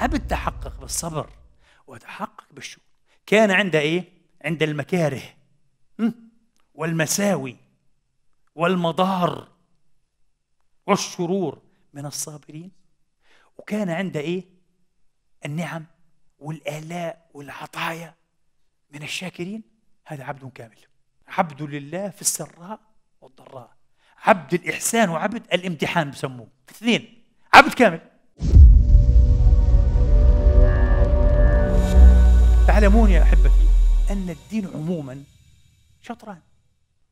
عبد تحقق بالصبر وتحقق بالشكر كان عند إيه؟ عند المكاره والمساوي والمضار والشرور من الصابرين وكان عند إيه؟ النعم والآلاء والعطايا من الشاكرين هذا عبد كامل عبد لله في السراء والضراء عبد الإحسان وعبد الامتحان بسموه اثنين عبد كامل تعلمون يا أحبتي أن الدين عموما شطران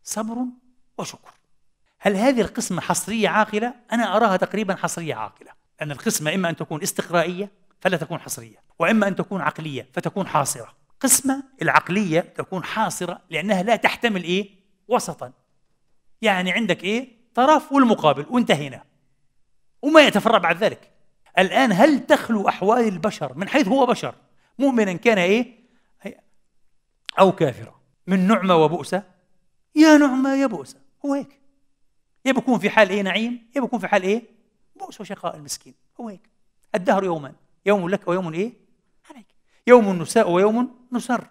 صبر وشكر هل هذه القسمة حصرية عاقلة؟ أنا أراها تقريبا حصرية عاقلة أن القسمة إما أن تكون استقرائية فلا تكون حصرية وإما أن تكون عقلية فتكون حاصرة قسمة العقلية تكون حاصرة لأنها لا تحتمل إيه؟ وسطا يعني عندك إيه؟ طرف والمقابل وانتهينا وما يتفرع بعد ذلك الآن هل تخلو أحوال البشر من حيث هو بشر مؤمنا كان إيه أو كافرا من نعمة وبؤسة يا نعمة يا بؤسة هو هيك يا بكون في حال إيه نعيم يا بكون في حال إيه بؤس وشقاء المسكين هو هيك الدهر يوما يوم لك ويوم إيه عليك يوم نساء ويوم نسر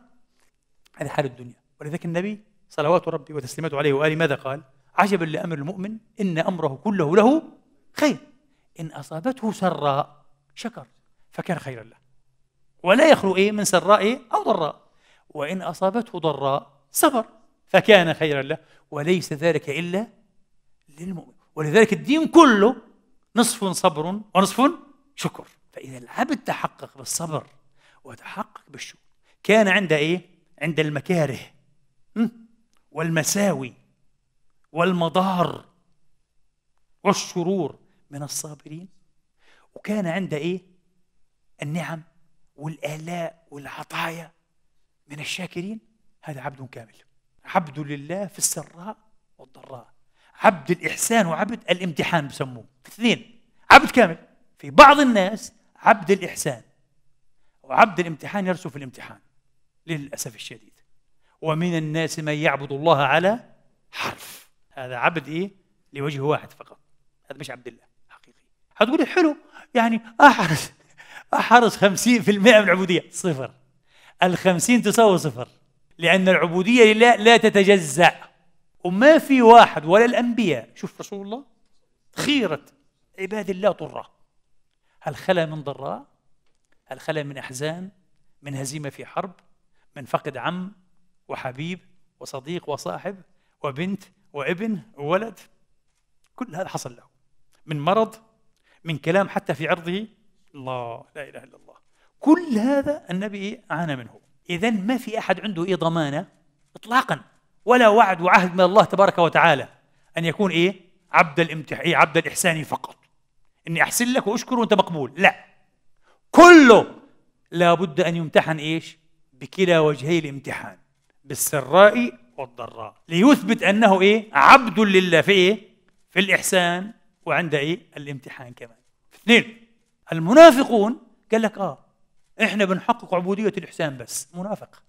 هذا حال الدنيا ولذلك النبي صلوات ربي وتسليماته عليه وآله ماذا قال عجبا لأمر المؤمن إن أمره كله له خير إن أصابته سراء شكر فكان خيرا له ولا يخلو إيه من سراء إيه؟ أو ضراء وإن أصابته ضراء صبر فكان خيرا له وليس ذلك إلا للمؤمن ولذلك الدين كله نصف صبر ونصف شكر فإذا العبد تحقق بالصبر وتحقق بالشكر كان عند إيه؟ عند المكاره والمساوي والمضار والشرور من الصابرين وكان عند إيه؟ النعم والآلاء والعطايا من الشاكرين هذا عبد كامل عبد لله في السراء والضراء عبد الإحسان وعبد الامتحان بسموه اثنين عبد كامل في بعض الناس عبد الإحسان وعبد الامتحان يرسو في الامتحان للأسف الشديد ومن الناس من يعبد الله على حرف هذا عبد إيه لوجه واحد فقط هذا مش عبد الله حقيقي هتقولي حلو يعني احرف آه، احرص 50% من العبودية صفر الخمسين تساوي صفر لأن العبودية لله لا تتجزأ وما في واحد ولا الأنبياء شوف رسول الله خيرة عباد الله ضرة هل خلا من ضراء هل خلا من أحزان من هزيمة في حرب من فقد عم وحبيب وصديق وصاحب وبنت وابن وولد كل هذا حصل له من مرض من كلام حتى في عرضه الله لا إله إلا الله كل هذا النبي عانى منه إذا ما في أحد عنده اي ضمانة إطلاقا ولا وعد وعهد من الله تبارك وتعالى أن يكون إيه عبد الامتحان إيه عبد الإحسان فقط إني أحسن لك وأشكر وأنت مقبول لا كله لابد أن يمتحن إيش بكلا وجهي الامتحان بالسراء والضراء ليثبت أنه إيه عبد لله في إيه في الإحسان وعند إيه الامتحان كمان اثنين المنافقون قال لك اه احنا بنحقق عبوديه الاحسان بس منافق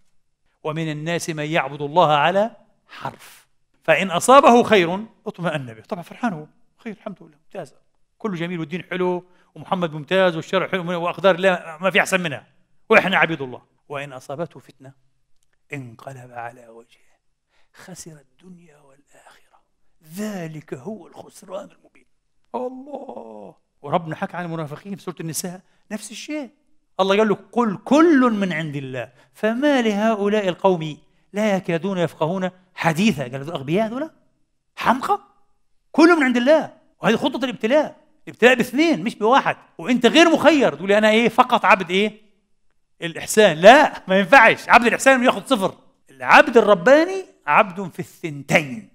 ومن الناس من يعبد الله على حرف فان اصابه خير اطمأن به طبعا فرحان هو خير الحمد لله ممتاز كله جميل والدين حلو ومحمد ممتاز والشرع حلو واقدار الله ما في احسن منها واحنا عبيد الله وان اصابته فتنه انقلب على وجهه خسر الدنيا والاخره ذلك هو الخسران المبين الله وربنا حكى عن المنافقين في سوره النساء نفس الشيء الله قال له قل كل من عند الله فما لهؤلاء القوم لا يكادون يفقهون حديثا قال دول اغبياء هذول حمقى كله من عند الله وهذه خطه الابتلاء الابتلاء باثنين مش بواحد وانت غير مخير تقول انا ايه فقط عبد ايه الاحسان لا ما ينفعش عبد الاحسان ياخذ صفر العبد الرباني عبد في الثنتين